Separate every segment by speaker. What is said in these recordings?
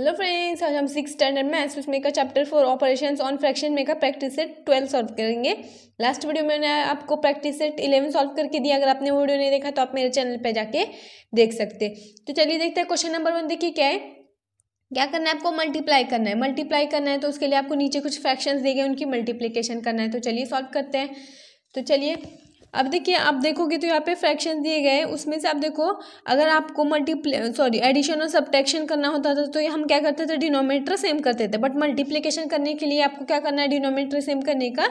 Speaker 1: hello friends आज हम six standard में एसपीस मेकर का chapter four operation on fraction maker का प्रैक्टिस सेट ट्वेल्व सॉल्व करेंगे लास्ट वीडियो में मैंने आपको प्रैक्टिस सेट इलेवन सॉल्व करके दिया अगर आपने वो वीडियो नहीं देखा तो आप मेरे चैनल पे जाके देख सकते तो चलिए देखते हैं क्वेश्चन नंबर वन देखिए क्या है क्या करना है आपको मल्टीप्लाई करना है मल्टीप्लाई करना है तो उसके लिए आपको नीचे कुछ फ्रैक्शन दिए गए उनकी मल्टीप्लीकेशन करना है तो चलिए सॉल्व करते हैं तो चलिए अब देखिए आप देखोगे तो यहाँ पे फ्रैक्शन दिए गए उसमें से आप देखो अगर आपको मल्टीप्ले सॉरी एडिशन और सब्टैक्शन करना होता था तो ये हम क्या करते थे डिनोमीटर सेम करते थे बट मल्टीप्लीकेशन करने के लिए आपको क्या करना है डिनोमीटर सेम करने का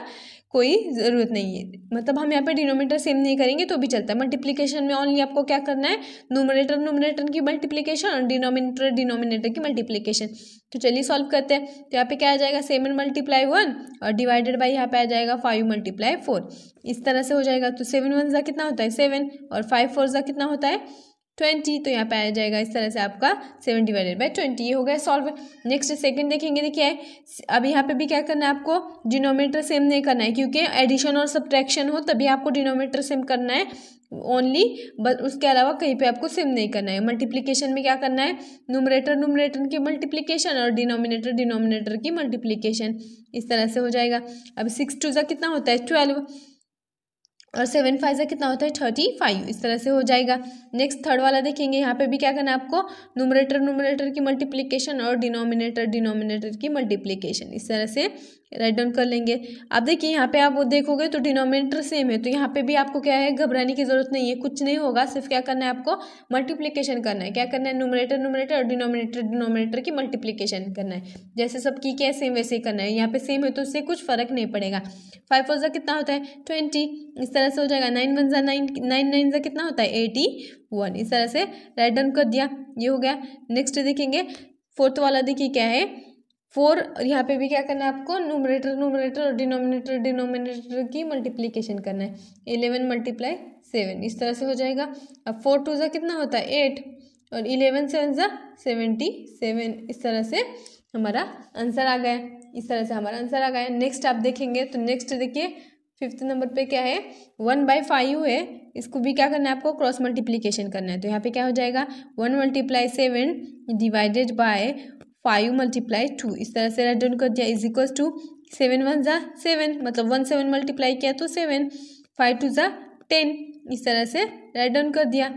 Speaker 1: कोई ज़रूरत नहीं है मतलब हम यहाँ पे डिनोमीटर सेम नहीं करेंगे तो भी चलता है मल्टीप्लीकेशन में ऑनली आपको क्या करना है नोमिनेटर नोमिनेटर की मल्टीप्लीकेशन और डिनोमिनेटर डिनोमिनेटर की मल्टीप्लीकेशन तो चलिए सॉल्व करते हैं तो यहाँ पे क्या आ जाएगा सेवन मल्टीप्लाई वन और डिवाइडेड बाई यहाँ पे आ जाएगा फाइव मल्टीप्लाई फोर इस तरह से हो जाएगा तो सेवन वन ज़ा कितना होता है सेवन और फाइव फोर ज़ा कितना होता है ट्वेंटी तो यहाँ पे आ जाएगा इस तरह से आपका सेवन डिवाइडेड बाई ट्वेंटी ये हो गया सॉल्व नेक्स्ट सेकंड देखेंगे देखिए अब यहाँ पे भी क्या करना है आपको डिनोमीटर सेम नहीं करना है क्योंकि एडिशन और सब्ट्रैक्शन हो तभी आपको डिनोमीटर सेम करना है ओनली बस उसके अलावा कहीं पे आपको सेम नहीं करना है मल्टीप्लीकेशन में क्या करना है नूमरेटर नूमरेटर की मल्टीप्लीकेशन और डिनोमिनेटर डिनोमिनेटर की मल्टीप्लिकेशन इस तरह से हो जाएगा अब सिक्स टू जो कितना होता है ट्वेल्व और सेवन फाइव कितना होता है थर्टी फाइव इस तरह से हो जाएगा नेक्स्ट थर्ड वाला देखेंगे यहाँ पे भी क्या करना है आपको नूमरेटर नूमरेटर की मल्टीप्लिकेशन और डिनोमिनेटर डिनोमिनेटर की मल्टीप्लिकेशन इस तरह से राइट डाउन कर लेंगे अब देखिए यहाँ पे आप वो देखोगे तो डिनोमिनेटर सेम है तो यहाँ पे भी आपको क्या है घबराने की जरूरत नहीं है कुछ नहीं होगा सिर्फ क्या करना है आपको मल्टीप्लीकेशन करना है क्या करना है नोमिनेटर नोमिनेटर और डिनोमिनेटर डिनोमिनेटर की मल्टीप्लीकेशन करना है जैसे सबकी क्या है सेम वैसे ही करना है यहाँ पे सेम है तो उससे कुछ फर्क नहीं पड़ेगा फाइव फोर ज़ा कितना होता है ट्वेंटी इस तरह से हो जाएगा नाइन वन ज़ा नाइन नाइन नाइन ज़ा कितना होता है एटी वन इस तरह से राइट डाउन कर दिया ये हो गया नेक्स्ट देखेंगे फोर्थ वाला देखिए क्या है फोर यहाँ पे भी क्या करना है आपको नूमरेटर नूमरेटर और डिनोमिनेटर डिनोमिनेटर की मल्टीप्लीकेशन करना है इलेवन मल्टीप्लाई सेवन इस तरह से हो जाएगा अब फोर टू ज़ा कितना होता है एट और इलेवन सेवन ज़ा सेवेंटी सेवन इस तरह से हमारा आंसर आ गया इस तरह से हमारा आंसर आ गया नेक्स्ट आप देखेंगे तो नेक्स्ट देखिए फिफ्थ नंबर पे क्या है वन बाई फाइव है इसको भी क्या करना है आपको क्रॉस मल्टीप्लीकेशन करना है तो यहाँ पे क्या हो जाएगा one multiply seven divided by five multiply two इस तरह से राइट डाउन कर दिया is equal to seven one ज़ा सेवन मतलब वन सेवन मल्टीप्लाई किया तो सेवन फाइव टू ज़ा टेन इस तरह से राइट डाउन कर दिया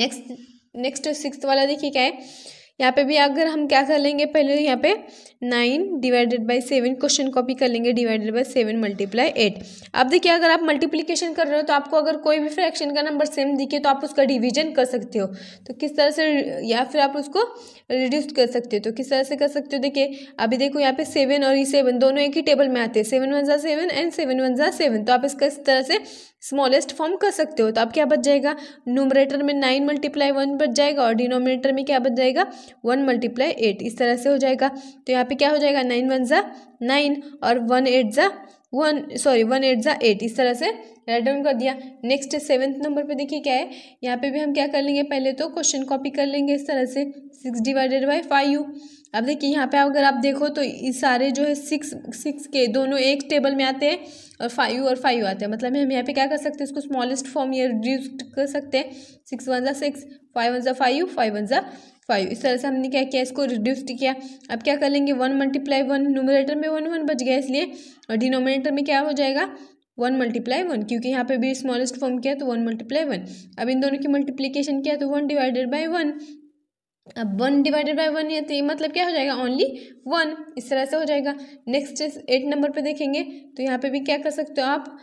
Speaker 1: नेक्स्ट नेक्स्ट सिक्स वाला देखिए क्या है यहाँ पे भी अगर हम क्या कर लेंगे पहले यहाँ पे nine divided by seven question copy कर लेंगे divided by seven multiply eight अब देखिए अगर आप मल्टीप्लीकेशन कर रहे हो तो आपको अगर कोई भी फ्रैक्शन का नंबर सेम दिखे तो आप उसका डिवीजन कर सकते हो तो किस तरह से या फिर आप उसको रिड्यूस कर सकते हो तो किस तरह से कर सकते हो देखिए अभी देखो यहाँ पे सेवन और ये सेवन दोनों एक ही टेबल में आते हैं सेवन वन ज़ा सेवन एंड सेवन वन ज़ा सेवन तो आप इसका इस तरह से स्मॉलेस्ट फॉर्म कर सकते हो तो अब क्या बच जाएगा नूमरेटर में नाइन मल्टीप्लाई वन बच जाएगा और डिनोमिनेटर में क्या बच जाएगा वन मल्टीप्लाई एट इस तरह से हो जाएगा तो यहाँ पे क्या हो जाएगा नाइन वन ज़ा नाइन और वन एट ज़ा वन सॉरी वन एट ज़ा एट इस तरह से राइट डाउन कर दिया नेक्स्ट सेवन्थ नंबर पे देखिए क्या है यहाँ पे भी हम क्या कर लेंगे पहले तो क्वेश्चन कॉपी कर लेंगे इस तरह से सिक्स डिवाइडेड बाई फाइव अब देखिए यहाँ पे अगर आप देखो तो इस सारे जो है सिक्स सिक्स के दोनों एक टेबल में आते हैं और फाइव और फाइव आते हैं मतलब हम यहाँ पे क्या कर सकते हैं इसको स्मॉलेस्ट फॉर्म या रिड्यूस कर सकते हैं सिक्स वन ज़ा सिक्स फाइव वन ज़ा फाइव फाइव वन ज़ा फाइव इस तरह से हमने क्या किया इसको रिड्यूस्ड किया अब क्या कर लेंगे वन मल्टीप्लाई वन नोमिनेटर में वन वन बच गया इसलिए और डिनोमिनेटर में क्या हो जाएगा वन मल्टीप्लाई वन क्योंकि यहाँ पे भी स्मॉलेस्ट फॉर्म किया तो वन मल्टीप्लाई वन अब इन दोनों की मल्टीप्लीकेशन किया तो वन डिवाइडेड बाई वन अब वन डिवाइडेड बाय वन है तो ये मतलब क्या हो जाएगा ओनली वन इस तरह से हो जाएगा नेक्स्ट एट नंबर पे देखेंगे तो यहाँ पे भी क्या कर सकते हो आप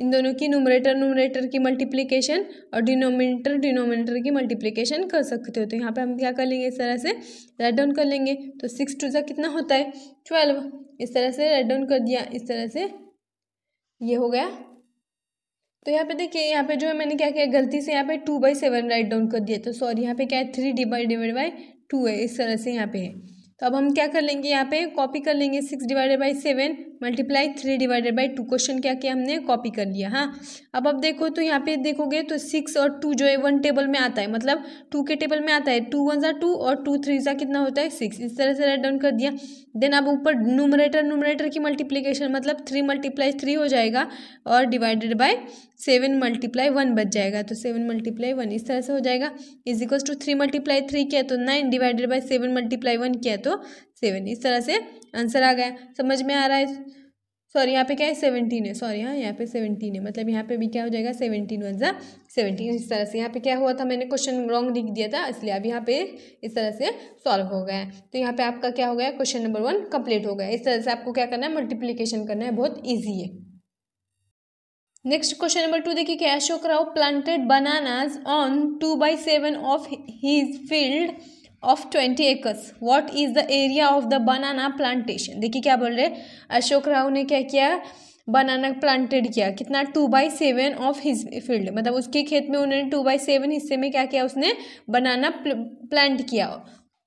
Speaker 1: इन दोनों की नोमरेटर नोमरेटर की मल्टीप्लिकेशन और डिनोमिनेटर डिनोमिनेटर की मल्टीप्लिकेशन कर सकते हो तो यहाँ पे हम क्या कर लेंगे इस तरह से राइट डाउन कर लेंगे तो सिक्स टू जो कितना होता है ट्वेल्व इस तरह से राइट डाउन कर दिया इस तरह से ये हो गया तो यहाँ पे देखिए यहाँ पे जो है मैंने क्या किया गलती से यहाँ पे two by seven right down कर दिया तो सॉरी यहाँ पे क्या है three divide divide by two है इस तरह से यहाँ पे है तो अब हम क्या कर लेंगे यहाँ पे कॉपी कर लेंगे six divided by seven multiply three divided by two question क्या किया हमने कॉपी कर लिया हाँ अब अब देखो तो यहाँ पे देखोगे तो सिक्स और टू जो है वन टेबल में आता है मतलब टू के टेबल में आता है टू वन ज़ा टू और टू थ्री ज़ा कितना होता है सिक्स इस तरह से राइट डाउन कर दिया देन अब ऊपर नूमरेटर नूमरेटर की मल्टीप्लीकेशन मतलब थ्री मल्टीप्लाई थ्री हो जाएगा और divided by seven multiply one बच जाएगा तो सेवन मल्टीप्लाई वन इस तरह से हो जाएगा is equals to three multiply three किया तो nine divided by seven multiply one किया तो सेवन इस तरह से आंसर आ गया समझ में आ रहा है सॉरी यहाँ पे क्या है सेवनटीन है सॉरी हाँ यहाँ पे सेवनटीन है मतलब यहाँ पे भी क्या हो जाएगा सेवनटीन वन ज़ा सेवनटीन इस तरह से यहाँ पे क्या हुआ था मैंने क्वेश्चन रॉन्ग लिख दिया था इसलिए अब यहाँ पे इस तरह से सॉल्व हो गया है तो यहाँ पे आपका क्या हो गया क्वेश्चन नंबर वन कंप्लीट हो गया इस तरह से आपको क्या करना है मल्टीप्लीकेशन करना है बहुत ईजी है नेक्स्ट क्वेश्चन नंबर टू देखिए कि Ashok Rao planted bananas on two by seven of his field of twenty acres what is the area of the banana plantation देखिए क्या बोल रहे अशोक राव ने क्या किया बनाना प्लांटेड किया कितना two by seven of his field मतलब उसके खेत में उन्होंने टू बाई सेवन हिस्से में क्या किया उसने बनाना प्लांट किया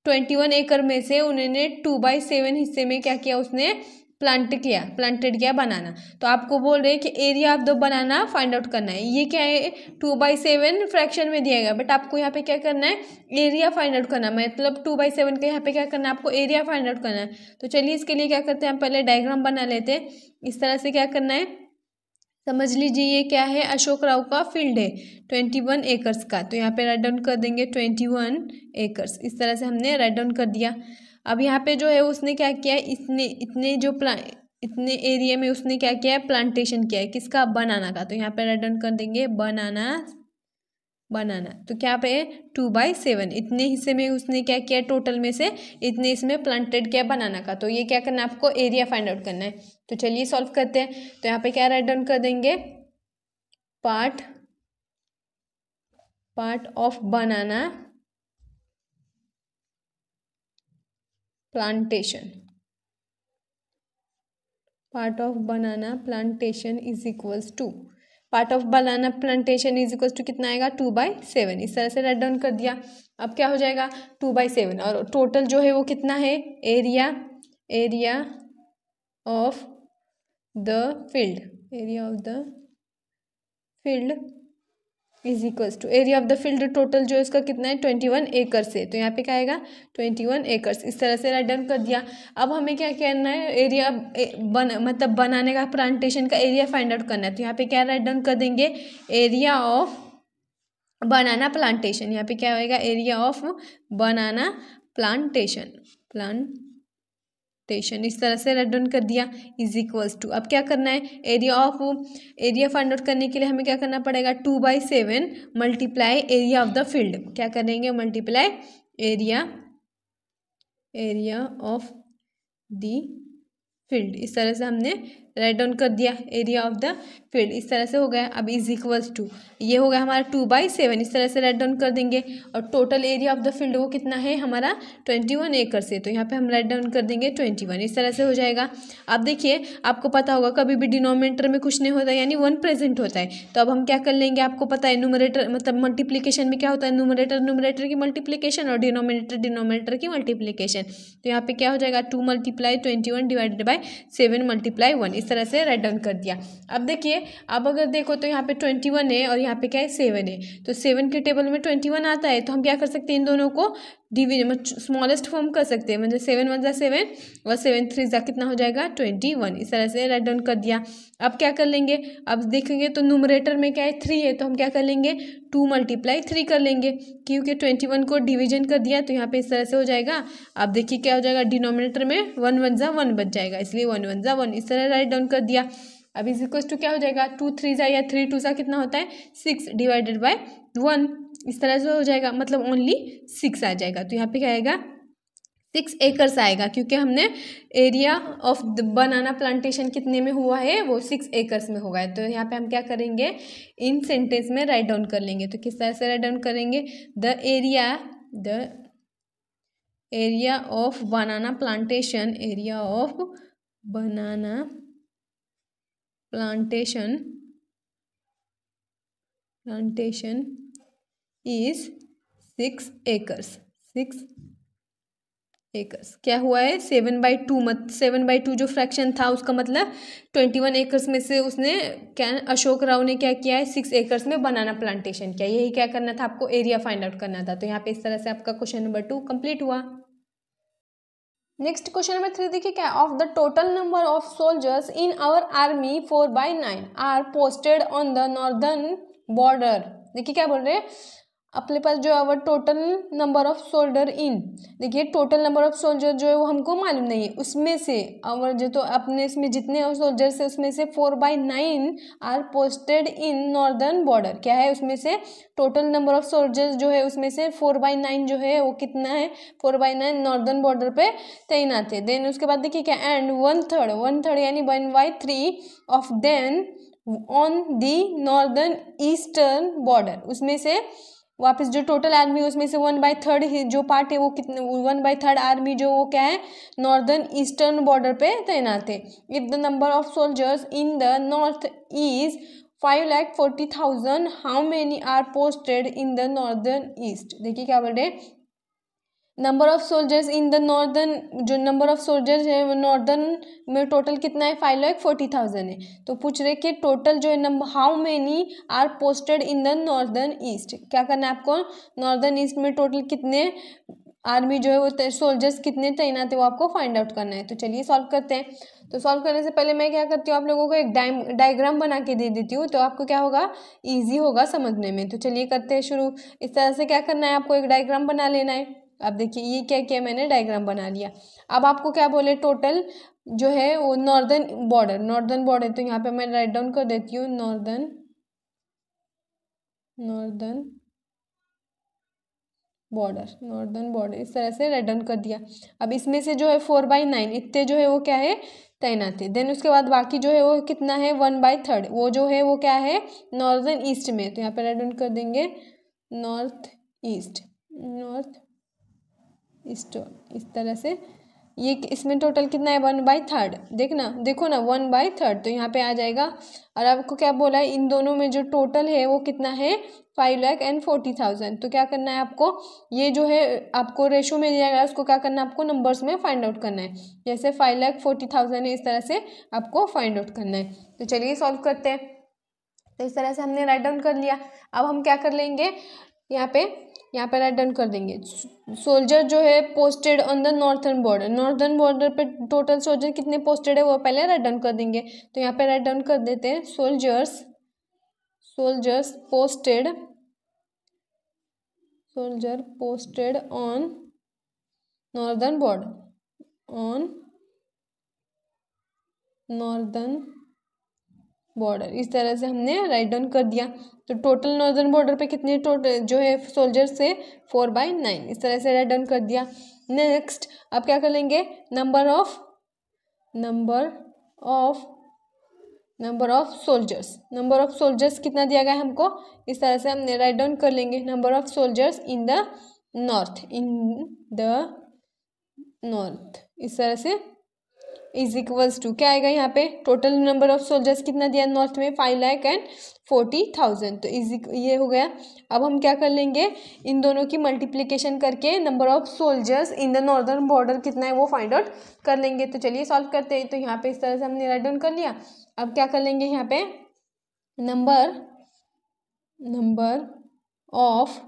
Speaker 1: ट्वेंटी वन एकड़ में से उन्होंने टू बाई सेवन हिस्से में क्या किया उसने प्लांट किया प्लांटेड किया बनाना तो आपको बोल रहे हैं कि area of the banana find out करना है ये क्या है टू बाई सेवन फ्रैक्शन में दिया गया बट आपको यहाँ पे क्या करना है एरिया फाइंड आउट करना मतलब टू बाई सेवन का यहाँ पे क्या करना है आपको एरिया फाइंड आउट करना है तो चलिए इसके लिए क्या करते हैं हम पहले डायग्राम बना लेते हैं इस तरह से क्या करना है समझ लीजिए ये क्या है अशोक राव का फील्ड है ट्वेंटी वन एकर्स का तो यहाँ पे राइट डाउन कर देंगे ट्वेंटी वन एकर्स इस तरह से हमने राइट डाउन कर दिया अब यहाँ पे जो है उसने क्या किया है इतने जो प्ला इतने एरिया में उसने क्या किया है प्लांटेशन किया है किसका बनाना का तो यहाँ पे रेडन कर देंगे बनाना बनाना तो क्या पे टू बाई सेवन इतने हिस्से में उसने क्या किया टोटल में से इतने इसमें प्लांटेड किया बनाना का तो ये क्या करना है आपको एरिया फाइंड आउट करना है तो चलिए सॉल्व करते हैं तो यहाँ पे क्या राइट डाउन कर देंगे part part of banana plantation part of banana plantation is equals to part of banana plantation is equal to कितना आएगा टू बाई सेवन इस तरह से राइट डाउन कर दिया अब क्या हो जाएगा टू बाई सेवन और टोटल जो है वो कितना है area area of the field area of the field is equals to area of the field total जो इसका कितना है ट्वेंटी वन एकर्स है तो यहाँ पे क्या आएगा ट्वेंटी वन एकर्स इस तरह से राइट डन कर दिया अब हमें क्या करना है एरिया बन मतलब बनाने का प्लांटेशन का एरिया फाइंड आउट करना है तो यहाँ पे क्या राइट डन कर देंगे एरिया ऑफ बनाना प्लांटेशन यहाँ पे क्या होएगा area of banana plantation plant rotation इस तरह से रेड डाउन कर दिया इज इक्वल्स टू अब क्या करना है area of area find out करने के लिए हमें क्या करना पड़ेगा two by seven multiply area of the field क्या करेंगे multiply area area of the field इस तरह से हमने राइट डाउन कर दिया एरिया ऑफ द फील्ड इस तरह से हो गया अब इज इक्वल्स टू ये हो गया हमारा टू बाई सेवन इस तरह से राइट डाउन कर देंगे और total area of the field वो कितना है हमारा ट्वेंटी वन एकड़ से तो यहाँ पे हम राइट डाउन कर देंगे ट्वेंटी वन इस तरह से हो जाएगा अब देखिए आपको पता होगा कभी भी डिनोमिनेटर में कुछ नहीं होता यानी वन प्रेजेंट होता है तो अब हम क्या कर लेंगे आपको पता है नूमरेटर मतलब मल्टीप्लीकेशन में क्या होता है नूमरेटर नूमरेटर की मल्टीप्लीकेशन और डिनोमिनेटर डिनोमिनेटर की मल्टीप्लीकेशन तो यहाँ पे क्या हो जाएगा two multiply twenty one divided by seven multiply one इस तरह से राइट डाउन कर दिया अब देखिए अब अगर देखो तो यहाँ पे ट्वेंटी वन है और यहाँ पे क्या है सेवन है तो सेवन के टेबल में ट्वेंटी वन आता है तो हम क्या कर सकते हैं इन दोनों को डिवीजन मतलब स्मॉलेस्ट फॉर्म कर सकते हैं मतलब सेवन वन ज़ा सेवन और सेवन थ्री ज़ा कितना हो जाएगा ट्वेंटी वन इस तरह से राइट डाउन कर दिया अब क्या कर लेंगे अब देखेंगे तो नूमरेटर में क्या है थ्री है तो हम क्या कर लेंगे टू मल्टीप्लाई थ्री कर लेंगे क्योंकि ट्वेंटी वन को डिवीजन कर दिया तो यहाँ पे इस तरह से हो जाएगा आप देखिए क्या हो जाएगा डिनोमिनेटर में वन वन ज़ा वन बच जाएगा इसलिए वन वन ज़ा वन इस तरह राइट डाउन कर दिया अब इज इक्वल टू क्या हो जाएगा टू थ्री ज़ा या थ्री टू ज़ा कितना होता है सिक्स डिवाइडेड बाय वन इस तरह से हो जाएगा मतलब ओनली सिक्स आ जाएगा तो यहाँ पे क्या आएगा सिक्स एकर्स आएगा क्योंकि हमने area of the banana plantation कितने में हुआ है वो सिक्स एकर्स में होगा तो यहाँ पे हम क्या करेंगे इन सेंटेंस में राइट डाउन कर लेंगे तो किस तरह से राइट डाउन करेंगे the area the area of banana plantation area of banana plantation plantation is six acres six acres क्या हुआ है सेवन बाई टू मत सेवन बाई टू जो फ्रैक्शन था उसका मतलब ट्वेंटी वन एकर्स में से उसने क्या अशोक राव ने क्या किया है सिक्स एकर्स में बनाना प्लांटेशन किया यही क्या करना था आपको एरिया फाइंड आउट करना था तो यहाँ पे इस तरह से आपका क्वेश्चन नंबर टू कंप्लीट हुआ नेक्स्ट क्वेश्चन नंबर थ्री देखिए क्या of the total number of soldiers in our army four by nine are posted on the northern border देखिए क्या बोल रहे हैं अपने पास जो है वो total number of soldier in देखिए टोटल नंबर ऑफ सोल्जर जो है वो हमको मालूम नहीं है उसमें से और जो तो अपने इसमें जितने सोल्जर्स है उसमें से four by nine are posted in northern border क्या है उसमें से टोटल नंबर ऑफ सोल्जर्स जो है उसमें से फोर बाई नाइन जो है वो कितना है four by nine northern border पर तैनात है देन उसके बाद देखिए क्या and one third one third यानी one by three of then on the northern eastern border उसमें से वापस जो टोटल आर्मी उसमें से वन बाई थर्ड जो पार्ट है वो कितने वन बाई थर्ड आर्मी जो वो क्या है नॉर्दर्न ईस्टर्न बॉर्डर पे तैनात है if the number of soldiers in the north is five lakh forty thousand how many are posted in the northern east देखिए क्या बोल रहे हैं number of soldiers in the northern जो नंबर ऑफ सोल्जर्स है वो नॉर्दर्न में टोटल कितना है फाइव लाख फोर्टी थाउजेंड है तो पूछ रहे कि टोटल जो है number how many are posted in the northern east क्या करना है आपको नॉर्दर्न ईस्ट में टोटल कितने आर्मी जो है वो सोल्जर्स कितने तैनात है वो आपको फाइंड आउट करना है तो चलिए सॉल्व करते हैं तो सॉल्व करने से पहले मैं क्या करती हूँ आप लोगों को एक डायग्राम बना के दे देती हूँ तो आपको क्या होगा ईजी होगा समझने में तो चलिए करते हैं शुरू इस तरह से क्या करना है आपको एक डायग्राम बना लेना है अब देखिए ये क्या क्या मैंने डायग्राम बना लिया अब आपको क्या बोले टोटल जो है वो नॉर्दर्न बॉर्डर नॉर्दर्न बॉर्डर तो यहाँ पे मैं राइट डाउन कर देती हूँ northern northern border northern border इस तरह से रेड डाउन कर दिया अब इसमें से जो है फोर बाई नाइन इतने जो है वो क्या है तैनात है देन उसके बाद बाकी जो है वो कितना है वन बाई थर्ड वो जो है वो क्या है नॉर्दर्न ईस्ट में तो यहाँ पे रेड डाउन कर देंगे नॉर्थ ईस्ट नॉर्थ स्टोन इस तरह से ये इसमें टोटल कितना है वन बाई थर्ड देखना देखो ना वन बाई थर्ड तो यहाँ पे आ जाएगा और आपको क्या बोला है इन दोनों में जो टोटल है वो कितना है five lakh and forty thousand तो क्या करना है आपको ये जो है आपको रेशो में दिया गया उसको क्या करना है आपको नंबर्स में फाइंड आउट करना है जैसे फाइव लैख फोर्टी थाउजेंड है इस तरह से आपको फाइंड आउट करना है तो चलिए सॉल्व करते हैं तो इस तरह से हमने राइट डाउन कर लिया अब हम क्या कर लेंगे यहाँ पे यहाँ पर राइट डन कर देंगे सोल्जर जो है posted on the northern border northern border पे टोटल सोल्जर कितने पोस्टेड है वो पहले रेड डन कर देंगे तो यहाँ पर रेड डन कर देते हैं soldiers soldiers posted soldier posted on northern border on northern border इस तरह से हमने राइट डाउन कर दिया तो टोटल नॉर्दर्न बॉर्डर पे कितने टोटल जो है सोल्जर्स थे फोर बाई नाइन इस तरह से डन कर दिया नेक्स्ट अब क्या कर लेंगे number of number of number of soldiers number of soldiers कितना दिया गया है हमको इस तरह से हमने राइट डाउन कर लेंगे number of soldiers in the north in the north इस तरह से इज इक्वल्स टू क्या आएगा यहाँ पे टोटल नंबर ऑफ सोल्जर्स कितना दिया नॉर्थ में five lakh and forty thousand तो इज ये हो गया अब हम क्या कर लेंगे इन दोनों की मल्टीप्लीकेशन करके number of soldiers in the northern border कितना है वो फाइंड आउट कर लेंगे तो चलिए सॉल्व करते हैं तो यहाँ पे इस तरह से हमने राइट डाउन कर लिया अब क्या कर लेंगे यहाँ पे number number of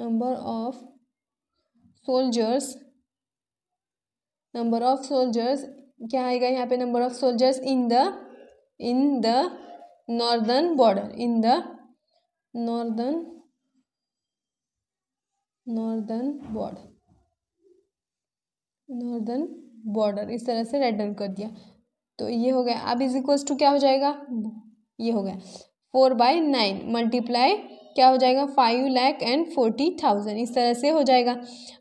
Speaker 1: number of soldiers number of soldiers क्या आएगा यहाँ पे number of soldiers in the in the northern border in the northern northern border northern border इस तरह से रेड कर दिया तो ये हो गया अब इज इक्वल्स टू क्या हो जाएगा ये हो गया फोर बाय नाइन मल्टीप्लाई क्या हो जाएगा five lakh and forty thousand इस तरह से हो जाएगा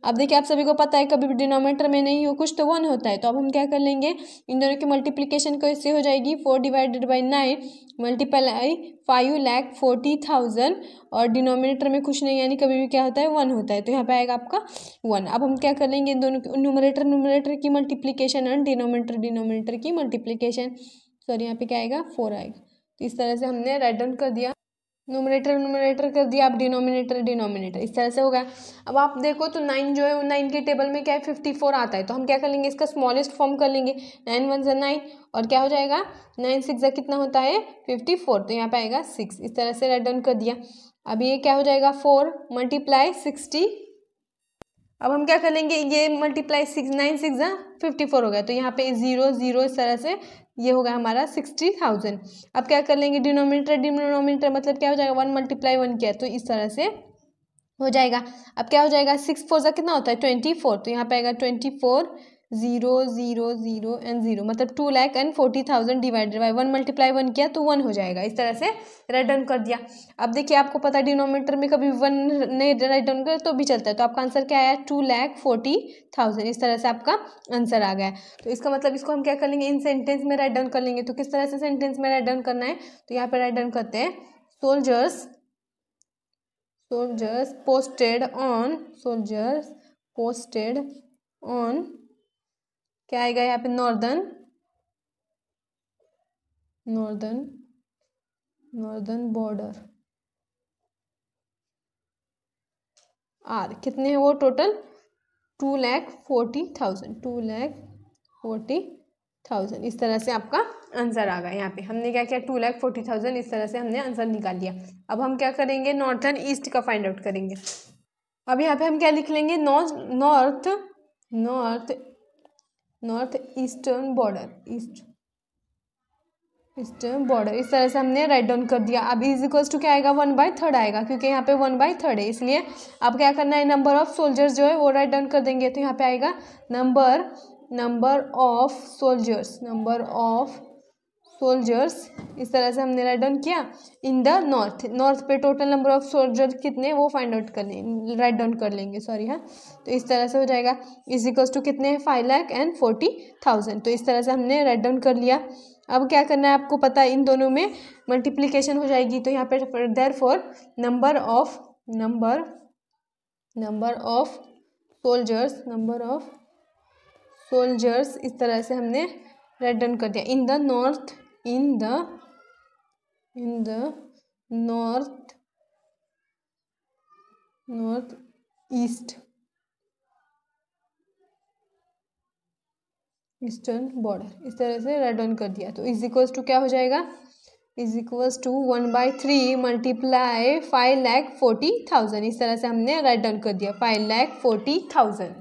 Speaker 1: अब देखिए आप सभी को पता है कभी भी डिनोमीटर में नहीं हो कुछ तो वन होता है तो अब हम क्या कर लेंगे इन दोनों की मल्टीप्लीकेशन कैसे हो जाएगी four divided by nine multiply five lakh forty thousand और डिनोमिनेटर में कुछ नहीं यानी कभी भी क्या होता है वन होता है तो यहाँ पे आएगा आपका वन अब हम क्या कर लेंगे इन दोनों न्यूमरेटर न्यूमरेटर की मल्टीप्लीकेशन एंड डिनोमिनेटर डिनोमिनेटर की मल्टीप्लीकेशन सॉरी यहाँ पे क्या आएगा फोर आएगा तो इस तरह से हमने रेडन डाउन कर दिया नोमिनेटर नोमिनेटर कर दिया आप डिनोमिनेटर डिनोमिनेटर इस तरह से होगा अब आप देखो तो नाइन जो है वो नाइन के टेबल में क्या है फिफ्टी फोर आता है तो हम क्या कर लेंगे इसका स्मॉलेस्ट फॉर्म कर लेंगे नाइन वन जो नाइन और क्या हो जाएगा नाइन सिक्स कितना होता है फिफ्टी फोर तो यहाँ पे आएगा सिक्स इस तरह से रेड डाउन कर दिया अब ये क्या हो जाएगा फोर मल्टीप्लाई सिक्सटी अब हम क्या कर लेंगे ये multiply six nine six fifty four हो गया तो यहाँ पे ज़ीरो ज़ीरो इस तरह से ये होगा हमारा सिक्सटी थाउजेंड अब क्या कर लेंगे डिनोमिनेटर डिनोमिनेटर मतलब क्या हो जाएगा वन मल्टीप्लाई वन किया तो इस तरह से हो जाएगा अब क्या हो जाएगा सिक्स फोर का कितना होता है ट्वेंटी फोर तो यहाँ पे आएगा twenty four zero zero zero and zero मतलब two lakh and forty thousand divided by one multiply one किया तो वन हो जाएगा इस तरह से राइट कर दिया अब देखिए आपको पता है डिनोमीटर में कभी वन नहीं राइट डाउन कर तो भी चलता है तो आपका आंसर क्या आया टू लैख फोर्टी थाउजेंड इस तरह से आपका आंसर आ गया तो इसका मतलब इसको हम क्या कर लेंगे इन सेंटेंस में राइट डाउन कर लेंगे तो किस तरह से सेंटेंस में राइट डाउन करना है तो यहाँ पर राइट डाउन करते हैं soldiers soldiers posted on soldiers posted on क्या आएगा यहाँ पे northern northern northern border are कितने हैं वो total two lakh forty thousand two lakh forty thousand इस तरह से आपका आंसर आ गया यहाँ पे हमने क्या किया टू लैख फोर्टी थाउजेंड इस तरह से हमने आंसर निकाल लिया अब हम क्या करेंगे नॉर्थन ईस्ट का फाइंड आउट करेंगे अब यहाँ पे हम क्या लिख लेंगे north north north eastern border east eastern border इस तरह से हमने राइट डाउन कर दिया अब इज इक्वल्स टू क्या आएगा वन बाई थर्ड आएगा क्योंकि यहाँ पे वन बाई थर्ड है इसलिए अब क्या करना है नंबर ऑफ सोल्जर्स जो है वो राइट डाउन कर देंगे तो यहाँ पे आएगा number number of soldiers number of soldiers इस तरह से हमने राइट डाउन किया इन द नॉर्थ नॉर्थ पे टोटल नंबर ऑफ सोल्जर कितने वो फाइंड आउट कर लें राइट डाउन कर लेंगे सॉरी हाँ तो इस तरह से हो जाएगा इज इक्वल्स टू कितने हैं five lakh and forty thousand तो इस तरह से हमने राइट डाउन कर लिया अब क्या करना है आपको पता है इन दोनों में मल्टीप्लीकेशन हो जाएगी तो यहाँ पे there for number of number number of soldiers number of soldiers इस तरह से हमने रेड डाउन कर दिया in the north in the in the north north east eastern border इस तरह से रेड ऑन कर दिया तो इज इक्वल्स टू क्या हो जाएगा is equals to one by three multiply five lakh forty thousand इस तरह से हमने राइट डाउन कर दिया फाइव लैख फोर्टी थाउजेंड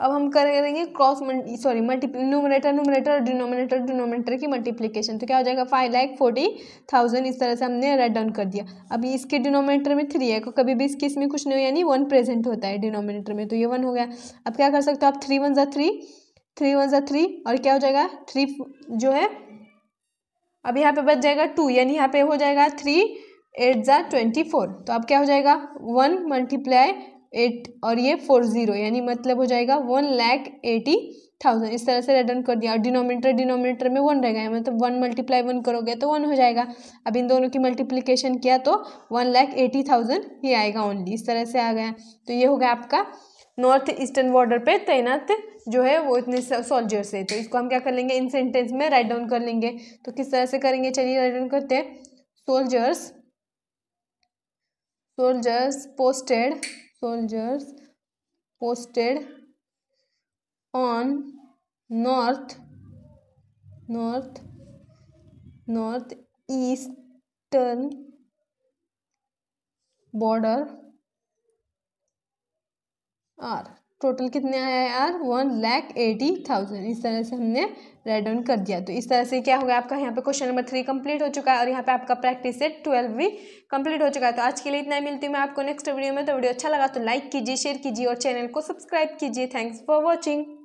Speaker 1: अब हम करेंगे cross sorry multiply numerator numerator और डिनोमिनेटर डिनोमिनेटर की मल्टीप्लीकेशन तो क्या हो जाएगा फाइव लाख फोर्टी थाउजेंड इस तरह से हमने रेड डाउन कर दिया अभी इसके डिनोमिनेटर में थ्री है कभी भी इसके इसमें कुछ नहीं हो यानी वन प्रेजेंट होता है डिनोमिनेटर में तो ये वन हो गया अब क्या कर सकते हो आप थ्री वन ज़ा थ्री थ्री वन ज़ा थ्री और क्या हो जाएगा थ्री जो है अब यहाँ पे बच जाएगा टू यानी यहाँ पे हो जाएगा थ्री एट ज़ा ट्वेंटी फोर तो अब क्या हो जाएगा वन मल्टीप्लाई एट और ये फोर ज़ीरो यानी मतलब हो जाएगा वन लैख एटी थाउजेंड इस तरह से रिटर्न कर दिया और डिनोमीटर डिनोमीटर में वन रहेगा मतलब वन मल्टीप्लाई वन करोगे तो वन हो जाएगा अब इन दोनों की मल्टीप्लीकेशन किया तो वन लैख एटी थाउजेंड ही आएगा ओनली इस तरह से आ गया तो ये हो गया आपका नॉर्थ ईस्टर्न बॉर्डर पे तैनात जो है वो इतने सोल्जर्स है तो इसको हम क्या कर लेंगे इन सेंटेंस में राइट डाउन कर लेंगे तो किस तरह से करेंगे चलिए राइट डाउन करते हैं soldiers soldiers posted soldiers posted on north north north eastern border are total कितने आया यार वन लैख एटी थाउजेंड इस तरह से हमने राइट डाउन कर दिया तो इस तरह से क्या होगा आपका यहाँ पे क्वेश्चन नंबर थ्री कंप्लीट हो चुका है और यहाँ पे आपका प्रैक्टिस सेट ट्वेल्व भी कंप्लीट हो चुका है तो आज के लिए इतना ही मिलती हूँ मैं आपको नेक्स्ट वीडियो में तो वीडियो अच्छा लगा तो लाइक कीजिए शेयर कीजिए और चैनल को सब्सक्राइब कीजिए थैंक्स फॉर वॉचिंग